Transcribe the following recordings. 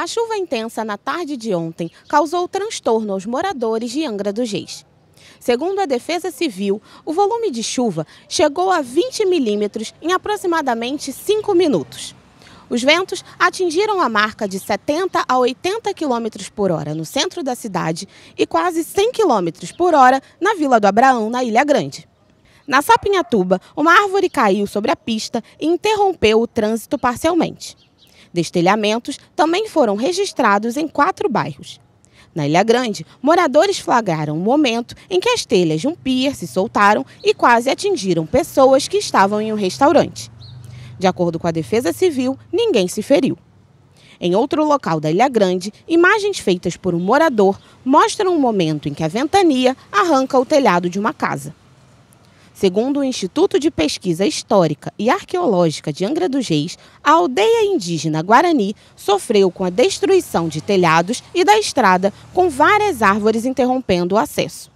A chuva intensa na tarde de ontem causou transtorno aos moradores de Angra do Geis. Segundo a Defesa Civil, o volume de chuva chegou a 20 milímetros em aproximadamente 5 minutos. Os ventos atingiram a marca de 70 a 80 km por hora no centro da cidade e quase 100 km por hora na Vila do Abraão, na Ilha Grande. Na Sapinhatuba, uma árvore caiu sobre a pista e interrompeu o trânsito parcialmente. Destelhamentos também foram registrados em quatro bairros. Na Ilha Grande, moradores flagraram um momento em que as telhas de um pier se soltaram e quase atingiram pessoas que estavam em um restaurante. De acordo com a Defesa Civil, ninguém se feriu. Em outro local da Ilha Grande, imagens feitas por um morador mostram um momento em que a ventania arranca o telhado de uma casa. Segundo o Instituto de Pesquisa Histórica e Arqueológica de Angra dos Reis, a aldeia indígena Guarani sofreu com a destruição de telhados e da estrada, com várias árvores interrompendo o acesso.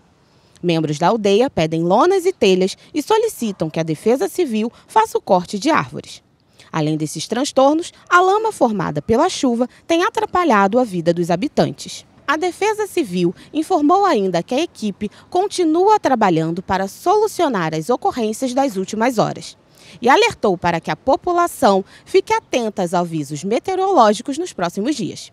Membros da aldeia pedem lonas e telhas e solicitam que a Defesa Civil faça o corte de árvores. Além desses transtornos, a lama formada pela chuva tem atrapalhado a vida dos habitantes. A Defesa Civil informou ainda que a equipe continua trabalhando para solucionar as ocorrências das últimas horas e alertou para que a população fique atenta aos avisos meteorológicos nos próximos dias.